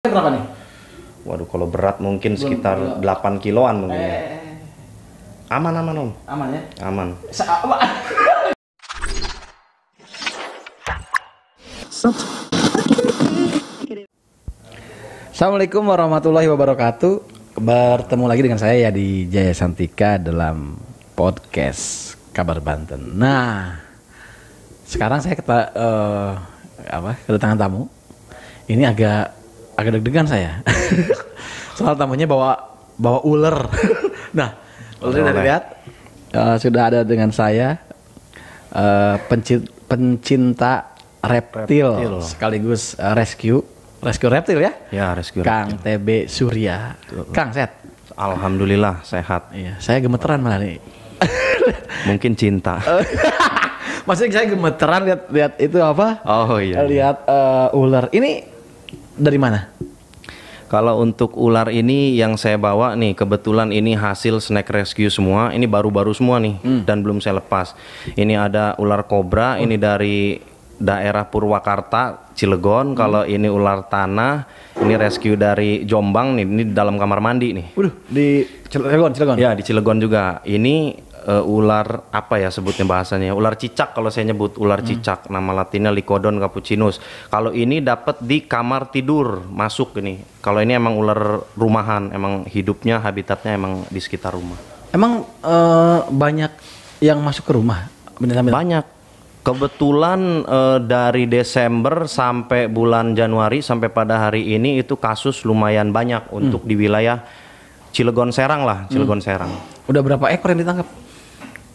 berapa nih? Waduh, kalau berat mungkin Belum sekitar kilo. 8 kiloan mungkin ya. eh, ya. Aman aman om. Aman ya? Aman. Sa ah, Assalamualaikum warahmatullahi wabarakatuh. Bertemu lagi dengan saya ya di Jaya Santika dalam podcast Kabar Banten. Nah, sekarang saya kata uh, eh, apa kedatangan tamu. Ini agak agak deg-degan saya. Soal tamunya bawa bawa ular. nah, ular dari lihat uh, sudah ada dengan saya uh, eh, pencinta, pencinta reptil, reptil sekaligus uh, rescue rescue reptil ya? Ya, rescue. Kang reptil. TB Surya. Betul. Kang sehat. Alhamdulillah sehat. Iya, saya gemeteran malah nih. Mungkin cinta. Maksudnya saya gemeteran lihat lihat itu apa? Oh iya. iya. Lihat uh, ular. Ini dari mana? Kalau untuk ular ini yang saya bawa nih, kebetulan ini hasil snack rescue semua. Ini baru-baru semua nih hmm. dan belum saya lepas. Ini ada ular kobra, hmm. ini dari daerah Purwakarta, Cilegon. Hmm. Kalau ini ular tanah, ini rescue dari Jombang nih. Ini dalam kamar mandi nih. Udah, di Cilegon, Cilegon. Ya, di Cilegon juga. Ini uh, ular apa ya sebutnya bahasanya ya? ular cicak kalau saya nyebut ular hmm. cicak nama latinnya Lycodon capucinus kalau ini dapat di kamar tidur masuk ini kalau ini emang ular rumahan emang hidupnya habitatnya emang di sekitar rumah emang uh, banyak yang masuk ke rumah banyak Kebetulan eh, dari Desember sampai bulan Januari sampai pada hari ini itu kasus lumayan banyak hmm. untuk di wilayah Cilegon Serang lah, Cilegon hmm. Serang. Udah berapa ekor yang ditangkap?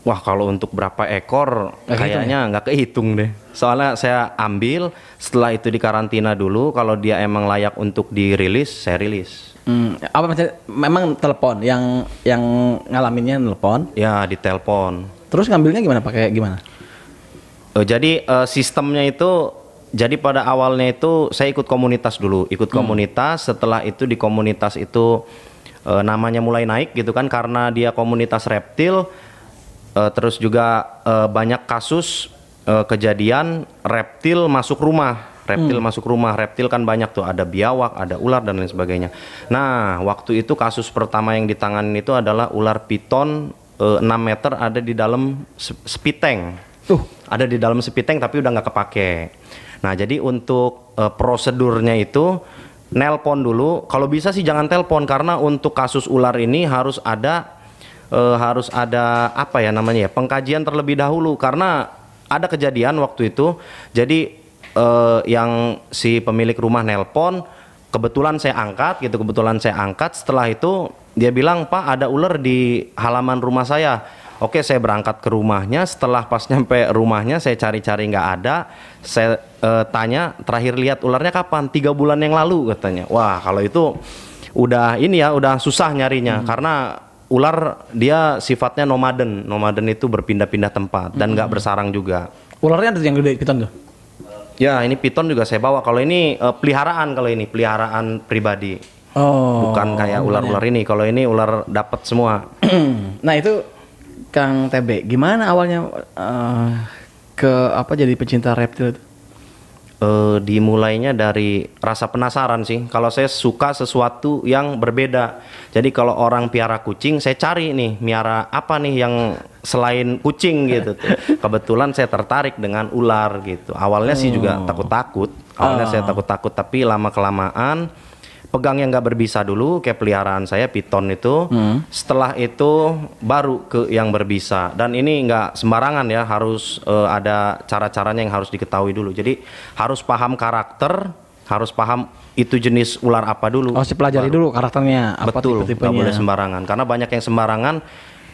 Wah kalau untuk berapa ekor gak kayaknya ya? nggak kehitung deh. Soalnya saya ambil setelah itu dikarantina dulu. Kalau dia emang layak untuk dirilis, saya rilis. Hmm, apa maksudnya? Memang telepon yang yang ngalaminnya telepon? Ya di telepon. Terus ngambilnya gimana? Pakai gimana? Uh, jadi uh, sistemnya itu jadi pada awalnya itu saya ikut komunitas dulu, ikut hmm. komunitas. Setelah itu di komunitas itu e, namanya mulai naik gitu kan karena dia komunitas reptil uh, terus juga uh, banyak kasus uh, kejadian reptil masuk rumah reptil hmm. masuk rumah reptil kan banyak tuh ada biawak ada ular dan lain sebagainya nah waktu itu kasus pertama yang ditangani itu adalah ular piton uh, 6 meter ada di dalam sepiteng tuh ada di dalam sepiteng tapi udah nggak kepake nah jadi untuk uh, prosedurnya itu nelpon dulu kalau bisa sih jangan telpon karena untuk kasus ular ini harus ada e, harus ada apa ya namanya ya pengkajian terlebih dahulu karena ada kejadian waktu itu jadi e, yang si pemilik rumah nelpon kebetulan saya angkat gitu kebetulan saya angkat setelah itu dia bilang pak ada ular di halaman rumah saya Oke, saya berangkat ke rumahnya. Setelah pas nyampe rumahnya, saya cari-cari nggak ada. Saya e, tanya, terakhir lihat ularnya kapan? Tiga bulan yang lalu katanya. Wah, kalau itu udah ini ya, udah susah nyarinya hmm. karena ular dia sifatnya nomaden. Nomaden itu berpindah-pindah tempat dan nggak mm -hmm. bersarang juga. Ularnya ada yang gede piton tuh? Ya, ini piton juga saya bawa. Kalau ini uh, peliharaan kalau ini peliharaan pribadi. Oh. Bukan kayak ular-ular ini. Kalau ini ular dapat semua. nah, itu Kang Tebe, gimana awalnya uh, ke apa jadi pecinta reptil itu? uh, dimulainya dari rasa penasaran sih. Kalau saya suka sesuatu yang berbeda. Jadi kalau orang piara kucing, saya cari nih miara apa nih yang selain kucing gitu. Tuh. Kebetulan saya tertarik dengan ular gitu. Awalnya oh. sih juga oh. takut-takut. Awalnya oh. saya ah. takut-takut tapi lama kelamaan pegang yang nggak berbisa dulu kayak peliharaan saya piton itu hmm. setelah itu baru ke yang berbisa dan ini nggak sembarangan ya harus uh, ada cara-caranya yang harus diketahui dulu jadi harus paham karakter harus paham itu jenis ular apa dulu harus oh, dipelajari baru. dulu karakternya apa betul nggak boleh sembarangan karena banyak yang sembarangan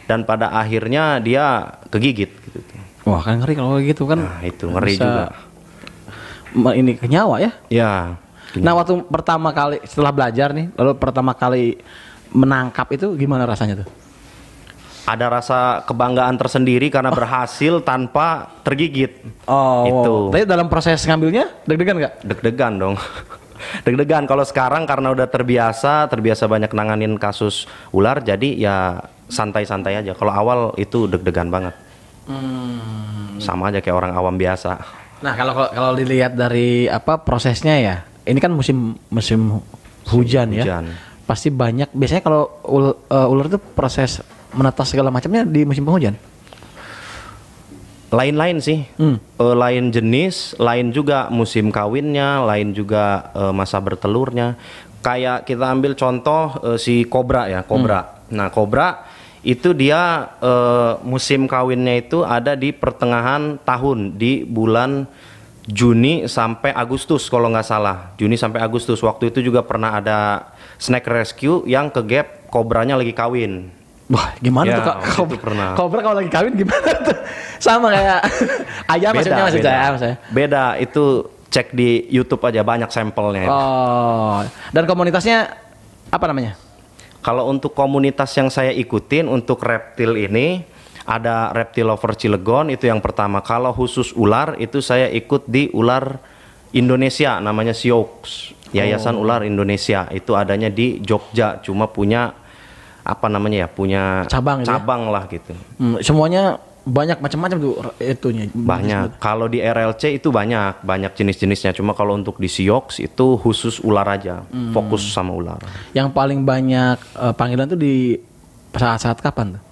dan pada akhirnya dia kegigit gitu wah kan ngeri kalau gitu kan nah, itu ngeri juga ini kenyawa ya ya Iya. Nah waktu pertama kali setelah belajar nih, lalu pertama kali menangkap itu gimana rasanya tuh? Ada rasa kebanggaan tersendiri karena oh. berhasil tanpa tergigit. Oh, itu. Tapi dalam proses ngambilnya deg-degan nggak? Deg-degan dong. deg-degan kalau sekarang karena udah terbiasa, terbiasa banyak nanganin kasus ular, jadi ya santai-santai aja. Kalau awal itu deg-degan banget. Hmm. Sama aja kayak orang awam biasa. Nah kalau kalau dilihat dari apa prosesnya ya, ini kan musim musim hujan, ya. hujan. ya. Pasti banyak. Biasanya kalau ul, uh, ular itu proses menetas segala macamnya di musim penghujan. Lain-lain sih, hmm. uh, lain jenis, lain juga musim kawinnya, lain juga uh, masa bertelurnya. Kayak kita ambil contoh uh, si kobra ya, kobra. Hmm. Nah, kobra itu dia uh, musim kawinnya itu ada di pertengahan tahun di bulan Juni sampai Agustus kalau nggak salah. Juni sampai Agustus waktu itu juga pernah ada snack rescue yang ke gap kobranya lagi kawin. Wah, gimana ya, tuh kak? Kobra, pernah. kobra kalau lagi kawin gimana tuh? Sama kayak ayam beda, maksudnya maksudnya beda. Beda, itu cek di YouTube aja banyak sampelnya. Oh. Dan komunitasnya apa namanya? Kalau untuk komunitas yang saya ikutin untuk reptil ini ada reptil lover Cilegon itu yang pertama kalau khusus ular itu saya ikut di ular Indonesia namanya Sioks Yayasan oh. Ular Indonesia itu adanya di Jogja cuma punya apa namanya ya punya cabang gitu ya? cabang ya? lah gitu hmm, semuanya banyak macam-macam tuh itunya banyak kalau di RLC itu banyak banyak jenis-jenisnya cuma kalau untuk di Siox itu khusus ular aja hmm. fokus sama ular yang paling banyak uh, panggilan tuh di saat-saat kapan tuh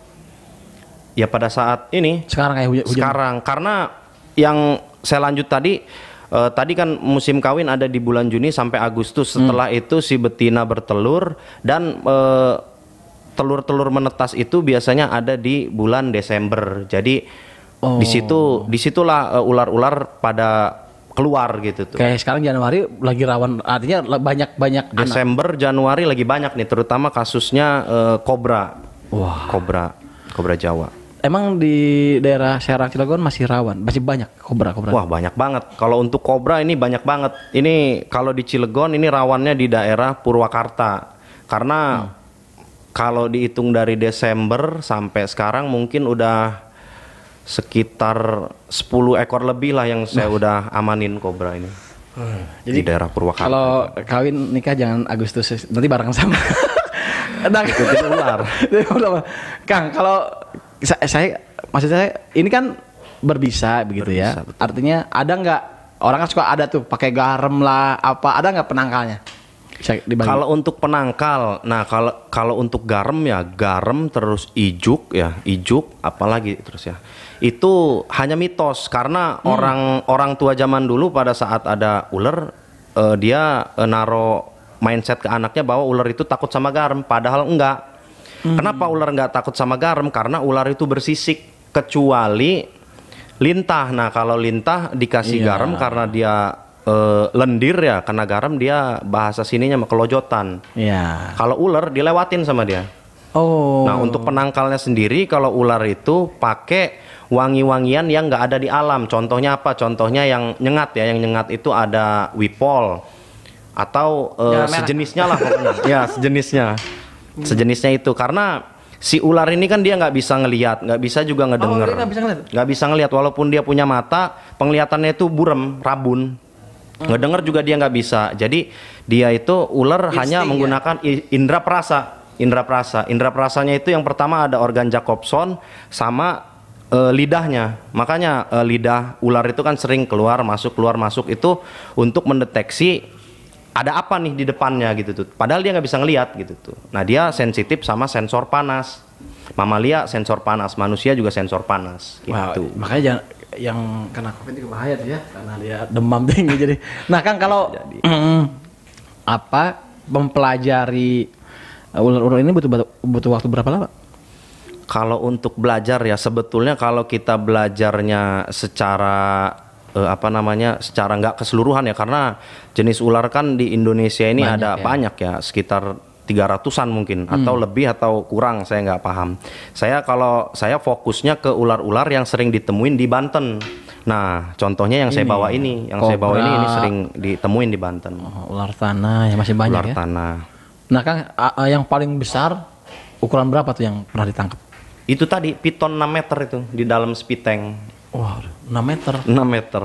Ya pada saat ini. Sekarang ya hujan. Sekarang karena yang saya lanjut tadi uh, tadi kan musim kawin ada di bulan Juni sampai Agustus. Hmm. Setelah hmm. itu si betina bertelur dan uh, telur-telur menetas itu biasanya ada di bulan Desember. Jadi oh. di situ disitulah eh, ular-ular uh, pada keluar gitu tuh. Kayak sekarang Januari lagi rawan, artinya banyak banyak. Desember, anak. Januari lagi banyak nih, terutama kasusnya uh, kobra. Wah. Kobra, kobra Jawa. Emang di daerah Serang Cilegon masih rawan, masih banyak kobra kobra. Wah banyak banget. Kalau untuk kobra ini banyak banget. Ini kalau di Cilegon ini rawannya di daerah Purwakarta karena hmm. kalau dihitung dari Desember sampai sekarang mungkin udah sekitar 10 ekor lebih lah yang saya nah. udah amanin kobra ini. Hmm. Jadi di daerah Purwakarta. Kalau kawin nikah jangan Agustus nanti bareng sama. Ikutin ular. Kang, kalau saya, saya maksud saya ini kan berbisa begitu ya. berbisa, ya. Betul. Artinya ada nggak orang kan suka ada tuh pakai garam lah apa ada nggak penangkalnya? Kalau untuk penangkal, nah kalau kalau untuk garam ya garam terus ijuk ya ijuk apalagi terus ya itu hanya mitos karena hmm. orang orang tua zaman dulu pada saat ada ular uh, dia uh, naro mindset ke anaknya bahwa ular itu takut sama garam padahal enggak Hmm. Kenapa ular nggak takut sama garam? Karena ular itu bersisik kecuali lintah. Nah kalau lintah dikasih yeah. garam karena dia uh, lendir ya karena garam dia bahasa sininya kelojotan. Iya. Kalau ular dilewatin sama dia. Oh. Nah untuk penangkalnya sendiri kalau ular itu pakai wangi-wangian yang nggak ada di alam. Contohnya apa? Contohnya yang nyengat ya, yang nyengat itu ada wipol atau uh, sejenisnya lah pokoknya. ya sejenisnya. Iya. Sejenisnya itu karena si ular ini kan dia nggak bisa ngelihat, nggak bisa juga oh, ngedenger. nggak bisa Nggak bisa ngelihat walaupun dia punya mata, penglihatannya itu burem rabun. Hmm. Ngedenger juga dia nggak bisa. Jadi dia itu ular Insting, hanya ya? menggunakan ya? indera perasa, indera perasa. Indera perasanya itu yang pertama ada organ Jacobson sama uh, lidahnya. Makanya uh, lidah ular itu kan sering keluar masuk keluar masuk itu untuk mendeteksi ada apa nih di depannya gitu tuh. Padahal dia nggak bisa ngelihat gitu tuh. Nah dia sensitif sama sensor panas. Mamalia sensor panas, manusia juga sensor panas. Gitu. Wow, makanya jangan yang kena covid itu bahaya tuh ya karena dia demam tinggi jadi. Nah kang kalau jadi. Mm, apa mempelajari eh, ular-ular ini butuh butuh waktu berapa lama? Kalau untuk belajar ya sebetulnya kalau kita belajarnya secara uh, apa namanya secara nggak keseluruhan ya karena jenis ular kan di Indonesia ini banyak ada ya. banyak ya sekitar 300-an mungkin hmm. atau lebih atau kurang saya nggak paham. Saya kalau saya fokusnya ke ular-ular yang sering ditemuin di Banten. Nah, contohnya yang ini, saya bawa ini, yang kobra. saya bawa ini ini sering ditemuin di Banten. Oh, ular tanah yang masih banyak ular ya. tanah. Nah, kan yang paling besar ukuran berapa tuh yang pernah ditangkap? Itu tadi piton 6 meter itu di dalam spiteng. Wah, 6 meter. 6 meter.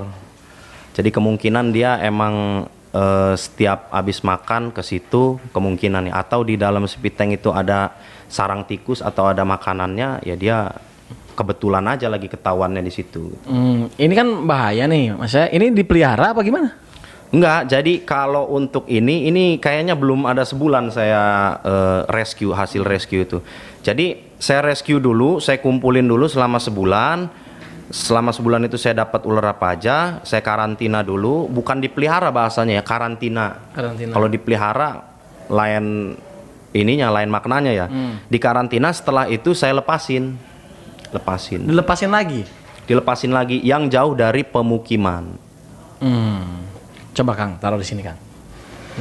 Jadi kemungkinan dia emang uh, setiap habis makan ke situ kemungkinan atau di dalam tank itu ada sarang tikus atau ada makanannya ya dia kebetulan aja lagi ketahuannya di situ. Hmm, ini kan bahaya nih, mas ya. Ini dipelihara apa gimana? Enggak, jadi kalau untuk ini, ini kayaknya belum ada sebulan saya uh, rescue hasil rescue itu. Jadi saya rescue dulu, saya kumpulin dulu selama sebulan selama sebulan itu saya dapat ular apa aja, saya karantina dulu, bukan dipelihara bahasanya ya, karantina. Karantina. Kalau dipelihara lain ininya, lain maknanya ya. Hmm. Di karantina setelah itu saya lepasin. Lepasin. Dilepasin lagi. Dilepasin lagi yang jauh dari pemukiman. Hmm. Coba Kang, taruh di sini Kang.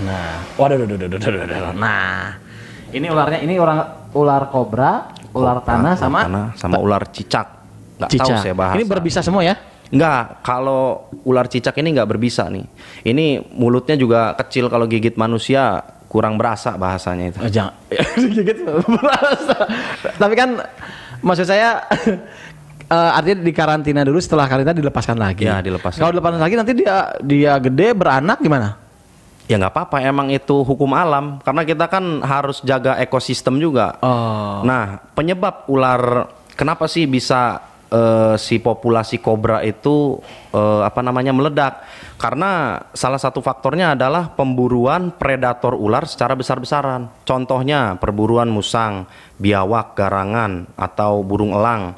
Nah, waduh, waduh, waduh, waduh, waduh. Nah, ini ularnya, ini ular ular kobra, ular kobra, tanah, sama, tanah, sama ular cicak nggak tahu saya bahasa. Ini berbisa semua ya? Enggak, kalau ular cicak ini nggak berbisa nih. Ini mulutnya juga kecil kalau gigit manusia kurang berasa bahasanya itu. Eh, jangan. gigit berasa. Tapi kan maksud saya uh, artinya di karantina dulu setelah karantina dilepaskan lagi. Ya, dilepaskan. Kalau dilepaskan lagi nanti dia dia gede beranak gimana? Ya nggak apa-apa, emang itu hukum alam karena kita kan harus jaga ekosistem juga. Oh. Nah, penyebab ular kenapa sih bisa uh, si populasi kobra itu uh, apa namanya meledak karena salah satu faktornya adalah pemburuan predator ular secara besar-besaran. Contohnya perburuan musang, biawak, garangan atau burung elang.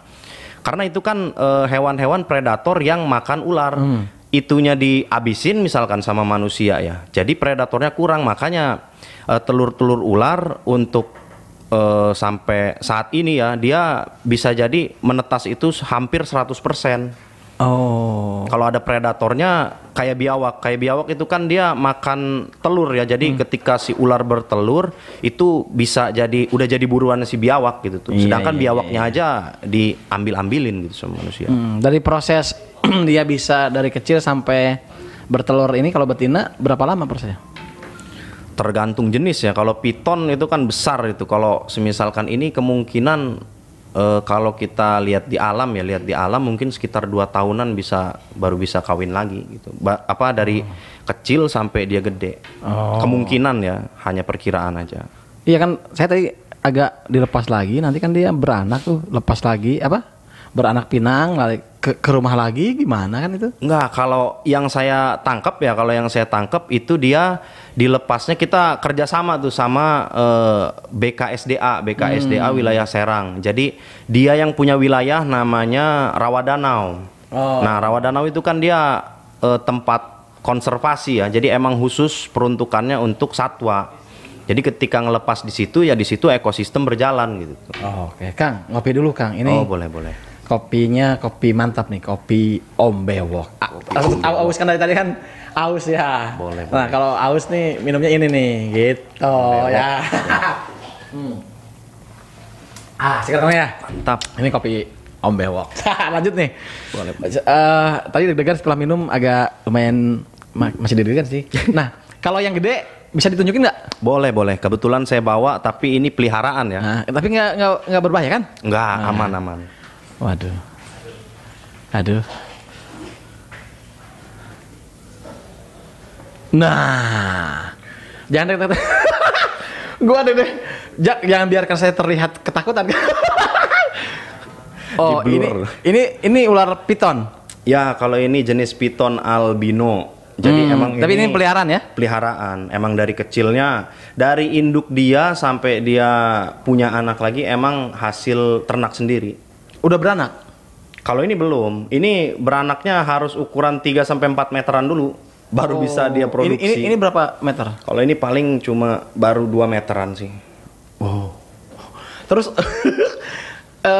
Karena itu kan eh, hewan-hewan uh, predator yang makan ular. Hmm. Itunya dihabisin misalkan sama manusia ya. Jadi predatornya kurang makanya telur-telur ular untuk uh, sampai saat ini ya dia bisa jadi menetas itu hampir 100%. Oh. Kalau ada predatornya kayak biawak, kayak biawak itu kan dia makan telur ya. Jadi hmm. ketika si ular bertelur itu bisa jadi udah jadi buruan si biawak gitu tuh. Iya, Sedangkan iya, biawaknya iya. iya. aja diambil-ambilin gitu sama manusia. Hmm, dari proses dia bisa dari kecil sampai bertelur ini kalau betina berapa lama prosesnya? tergantung jenis ya. Kalau piton itu kan besar itu. Kalau semisalkan ini kemungkinan e, kalau kita lihat di alam ya, lihat di alam mungkin sekitar dua tahunan bisa baru bisa kawin lagi gitu. Ba, apa dari oh. kecil sampai dia gede. Oh. Kemungkinan ya, hanya perkiraan aja. Iya kan saya tadi agak dilepas lagi nanti kan dia beranak tuh, lepas lagi apa? Beranak pinang, lalik ke, ke rumah lagi gimana kan itu? Enggak, kalau yang saya tangkap ya, kalau yang saya tangkap itu dia dilepasnya kita kerjasama tuh sama uh, eh, BKSDA, BKSDA hmm. wilayah Serang. Jadi dia yang punya wilayah namanya Rawadanau. Oh. Nah, Rawadanau itu kan dia uh, tempat konservasi ya. Jadi emang khusus peruntukannya untuk satwa. Jadi ketika ngelepas di situ ya di situ ekosistem berjalan gitu. Oh, Oke, okay. Kang, ngopi dulu Kang. Ini Oh, boleh, boleh kopinya kopi mantap nih kopi Om Bewok. Ah, aus kan dari tadi kan aus ya. Boleh. Nah kalau aus nih minumnya ini nih gitu ya. Hmm. Ah sekarang ya. Mantap. Ini kopi Om Bewok. Lanjut nih. Boleh. Uh, tadi deg-degan setelah minum agak lumayan masih deg-degan sih. nah kalau yang gede bisa ditunjukin nggak? Boleh boleh. Kebetulan saya bawa tapi ini peliharaan ya. Nah, tapi nggak nggak berbahaya kan? Nggak nah. aman aman aman. Waduh. Aduh. Nah. Jangan deh. gua deh deh. Jangan biarkan saya terlihat ketakutan. oh, ini ini ini ular piton. Ya, kalau ini jenis piton albino. Jadi hmm, emang tapi ini, ini peliharaan ya? Peliharaan. Emang dari kecilnya, dari induk dia sampai dia punya anak lagi emang hasil ternak sendiri. Udah beranak? Kalau ini belum. Ini beranaknya harus ukuran 3 sampai 4 meteran dulu baru oh. bisa dia produksi. Ini, ini, ini berapa meter? Kalau ini paling cuma baru 2 meteran sih. Wow. Terus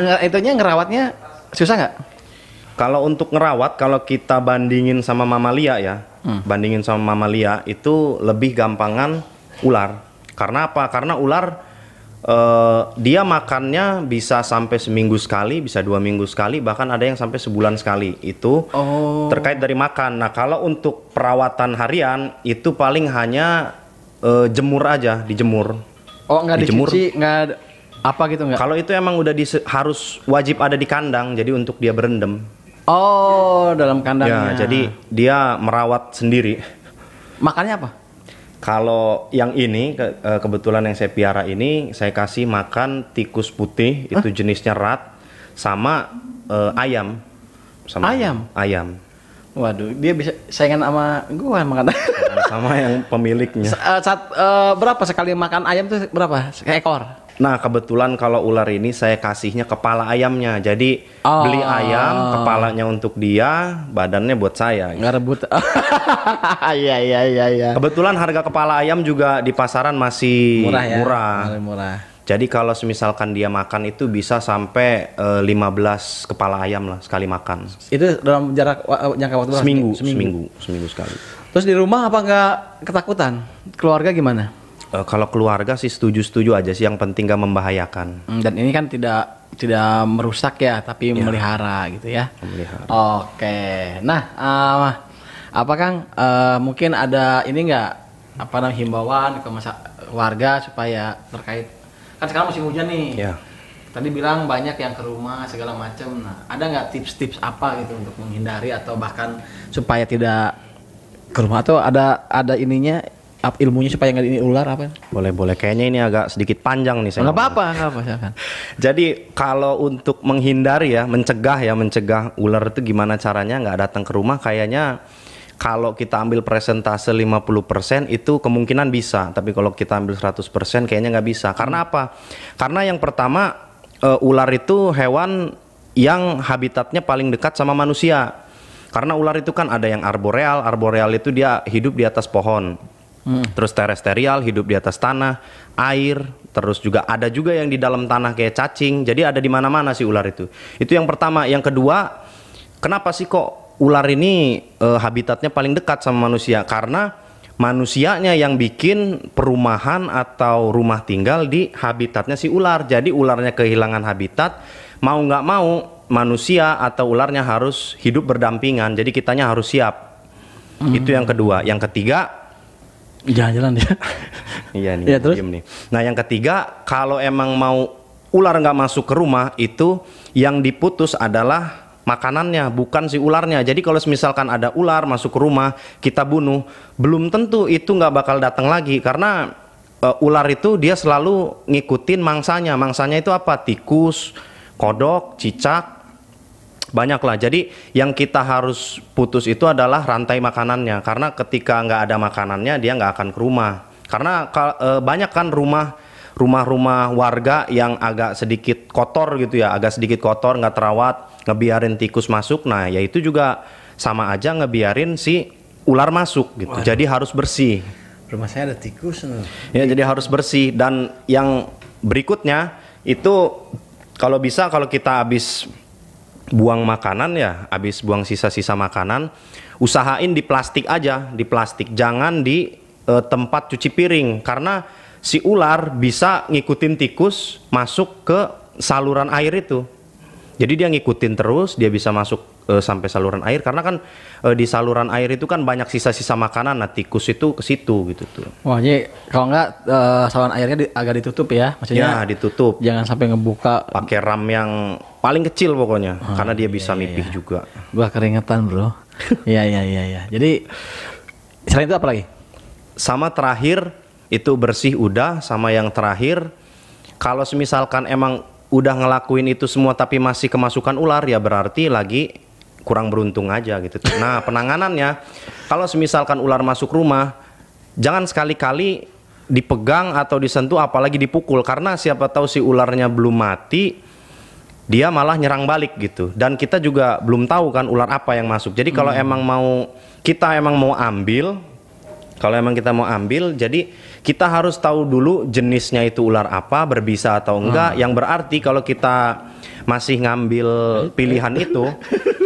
eh itunya ngerawatnya susah nggak? Kalau untuk ngerawat kalau kita bandingin sama mamalia ya, hmm. bandingin sama mamalia itu lebih gampangan ular. Karena apa? Karena ular Uh, dia makannya bisa sampai seminggu sekali, bisa dua minggu sekali, bahkan ada yang sampai sebulan sekali. Itu oh. terkait dari makan. Nah, kalau untuk perawatan harian itu paling hanya uh, jemur aja, dijemur. Oh, nggak dijemur. dicuci, nggak apa gitu nggak? Kalau itu emang udah harus wajib ada di kandang, jadi untuk dia berendam. Oh, dalam kandangnya. Ya, jadi dia merawat sendiri. Makannya apa? Kalau yang ini ke, e, kebetulan yang saya piara ini saya kasih makan tikus putih Hah? itu jenisnya rat sama uh, ayam. Sama ayam. Ayam. Waduh, dia bisa saingan sama gua makan sama yang pemiliknya. Sa uh, e, saat, uh, berapa sekali makan ayam tuh berapa? ekor Nah, kebetulan kalau ular ini saya kasihnya kepala ayamnya. Jadi oh. beli ayam, kepalanya untuk dia, badannya buat saya. Gitu. Nggak rebut. Iya, iya, iya, iya. Kebetulan harga kepala ayam juga di pasaran masih murah. Ya? Murah. Murah. murah. Jadi kalau misalkan dia makan itu bisa sampai uh, eh, 15 kepala ayam lah sekali makan. Itu dalam jarak uh, jangka waktu seminggu, seminggu, seminggu, seminggu sekali. Terus di rumah apa nggak ketakutan? Keluarga gimana? Uh, kalau keluarga sih setuju-setuju aja sih yang penting gak membahayakan. Hmm, dan ini kan tidak tidak merusak ya, tapi ya. melihara gitu ya. Memelihara. Oke. Nah, uh, apa Kang uh, mungkin ada ini nggak apa namanya himbauan ke masa warga supaya terkait kan sekarang musim hujan nih. Ya. Tadi bilang banyak yang ke rumah segala macam. Nah, ada nggak tips-tips apa gitu untuk menghindari atau bahkan supaya tidak ke rumah atau ada ada ininya up ilmunya supaya nggak ini ular apa? Boleh boleh. Kayaknya ini agak sedikit panjang nih Nggak apa-apa, nggak apa apa Jadi kalau untuk menghindari ya, mencegah ya, mencegah ular itu gimana caranya nggak datang ke rumah? Kayaknya kalau kita ambil presentase 50% itu kemungkinan bisa, tapi kalau kita ambil 100% kayaknya nggak bisa. Karena apa? Karena yang pertama uh, ular itu hewan yang habitatnya paling dekat sama manusia. Karena ular itu kan ada yang arboreal, arboreal itu dia hidup di atas pohon. Hmm. Terus teresterial hidup di atas tanah, air, terus juga ada juga yang di dalam tanah kayak cacing. Jadi ada di mana-mana sih ular itu. Itu yang pertama, yang kedua, kenapa sih kok ular ini e, habitatnya paling dekat sama manusia? Karena manusianya yang bikin perumahan atau rumah tinggal di habitatnya si ular. Jadi ularnya kehilangan habitat, mau nggak mau manusia atau ularnya harus hidup berdampingan. Jadi kitanya harus siap. Mm. Itu yang kedua. Yang ketiga, Jalan-jalan ya. iya nih. Ya, terus? Nih. Nah yang ketiga kalau emang mau ular nggak masuk ke rumah itu yang diputus adalah makanannya bukan si ularnya jadi kalau misalkan ada ular masuk ke rumah kita bunuh belum tentu itu nggak bakal datang lagi karena uh, ular itu dia selalu ngikutin mangsanya mangsanya itu apa tikus kodok cicak banyak lah. Jadi yang kita harus putus itu adalah rantai makanannya karena ketika nggak ada makanannya dia nggak akan ke rumah. Karena e, banyak kan rumah rumah-rumah warga yang agak sedikit kotor gitu ya, agak sedikit kotor nggak terawat, ngebiarin tikus masuk. Nah, yaitu juga sama aja ngebiarin si ular masuk gitu. Waduh. Jadi harus bersih. Rumah saya ada tikus. Ya, jadi harus bersih dan yang berikutnya itu kalau bisa kalau kita habis buang makanan ya, habis buang sisa-sisa makanan, usahain di plastik aja, di plastik. Jangan di e, tempat cuci piring karena si ular bisa ngikutin tikus masuk ke saluran air itu. Jadi dia ngikutin terus, dia bisa masuk uh, sampai saluran air karena kan uh, di saluran air itu kan banyak sisa-sisa makanan, nah tikus itu ke situ gitu tuh. Wah, jadi kalau enggak uh, eh, saluran airnya di, agak ditutup ya, maksudnya. Ya, ditutup. Jangan sampai ngebuka. Pakai ram yang paling kecil pokoknya, oh, karena dia bisa iya, mipih iya, iya. juga. Gua keringetan, Bro. Iya, iya, iya, iya. Jadi selain itu apa lagi? Sama terakhir itu bersih udah sama yang terakhir kalau misalkan emang udah ngelakuin itu semua tapi masih kemasukan ular ya berarti lagi kurang beruntung aja gitu. Nah penanganannya kalau misalkan ular masuk rumah jangan sekali-kali dipegang atau disentuh apalagi dipukul karena siapa tahu si ularnya belum mati dia malah nyerang balik gitu dan kita juga belum tahu kan ular apa yang masuk jadi kalau hmm. emang mau kita emang mau ambil kalau emang kita mau ambil, jadi kita harus tahu dulu jenisnya itu ular apa, berbisa atau enggak. Hmm. Yang berarti kalau kita masih ngambil pilihan itu,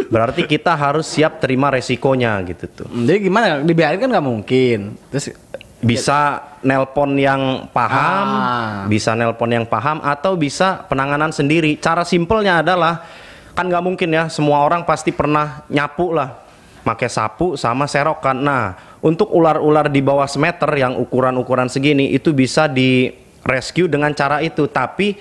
berarti kita harus siap terima resikonya gitu tuh. Hmm, jadi gimana? Dibiarin kan nggak mungkin. Terus bisa nelpon yang paham, ah. bisa nelpon yang paham atau bisa penanganan sendiri. Cara simpelnya adalah kan nggak mungkin ya semua orang pasti pernah nyapu lah, pakai sapu sama serokan. Nah, untuk ular-ular di bawah semeter yang ukuran-ukuran segini itu bisa di rescue dengan cara itu. Tapi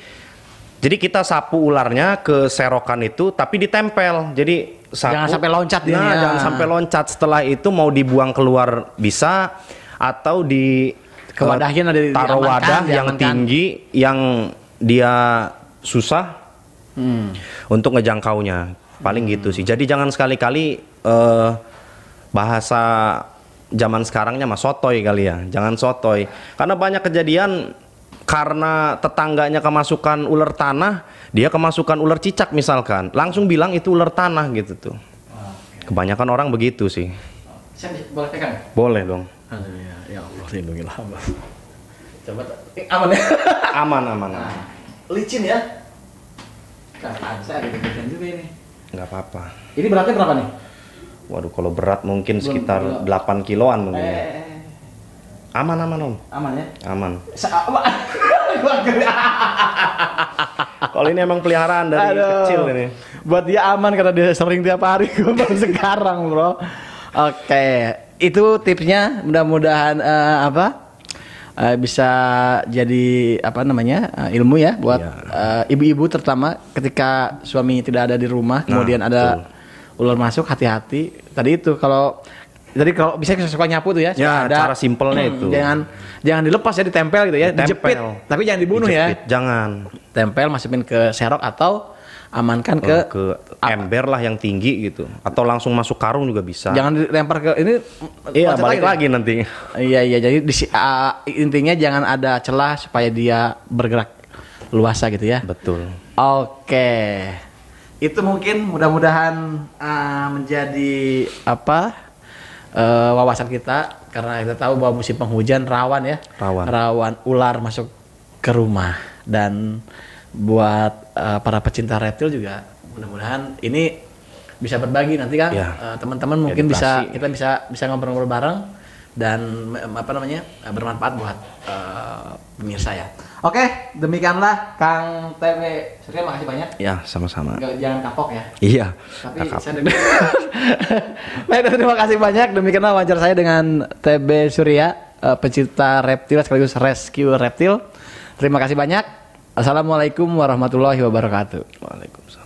jadi kita sapu ularnya ke serokan itu tapi ditempel. Jadi sapu, jangan sampai loncat nah, ya. jangan sampai loncat. Setelah itu mau dibuang keluar bisa atau di ke wadahnya ada eh, taruh wadah yang tinggi yang dia susah hmm. untuk ngejangkaunya paling hmm. gitu sih jadi jangan sekali-kali uh, bahasa zaman sekarangnya mah sotoy kali ya. Jangan sotoy. Karena banyak kejadian karena tetangganya kemasukan ular tanah, dia kemasukan ular cicak misalkan, langsung bilang itu ular tanah gitu tuh. Kebanyakan orang begitu sih. boleh pegang? Boleh dong. Ya Allah lindungilah Coba eh, aman ya? aman aman. Nah, licin ya? Kapan nah, saya ada juga ini. Enggak apa-apa. Ini beratnya berapa nih? Waduh, kalau berat mungkin Belum sekitar kilo. 8 kiloan mungkin ya. eh, ya. Aman aman om. Aman ya. Aman. Ah, kalau ini emang peliharaan dari Aduh. kecil ini. Buat dia aman karena dia sering tiap hari gue sekarang bro. Oke, okay. itu tipsnya mudah-mudahan uh, apa? uh, bisa jadi apa namanya uh, ilmu ya buat iya. ibu-ibu yeah. uh, terutama ketika suami tidak ada di rumah nah, kemudian ada betul. ular masuk hati-hati tadi itu kalau jadi kalau bisa suka nyapu tuh ya, ya ada cara simpelnya itu. Hmm, jangan jangan dilepas ya ditempel gitu ya, ditempel. dijepit. Tapi jangan dibunuh ya. dijepit, ya. Jangan. Tempel masukin ke serok atau amankan ke oh, ke ember lah yang tinggi gitu atau langsung masuk karung juga bisa. Jangan dilempar ke ini iya balik lagi, ya? lagi nanti. Iya iya jadi di, uh, intinya jangan ada celah supaya dia bergerak luasa gitu ya. Betul. Oke. Okay itu mungkin mudah-mudahan uh, menjadi apa uh, wawasan kita karena kita tahu bahwa musim penghujan rawan ya rawan rawan ular masuk ke rumah dan buat uh, para pecinta reptil juga mudah-mudahan ini bisa berbagi nanti kan ya. uh, teman-teman mungkin Edukasi. bisa kita bisa bisa ngobrol-ngobrol bareng dan apa namanya eh, bermanfaat buat uh, pemirsa ya. Oke, demikianlah Kang TV. Surya makasih banyak. Ya, sama-sama. Jangan kapok ya. Iya. Tapi kapok. saya dengar. Baik, terima kasih banyak demikianlah wawancara saya dengan TB Surya, uh, reptil sekaligus rescue reptil. Terima kasih banyak. Assalamualaikum warahmatullahi wabarakatuh. Waalaikumsalam.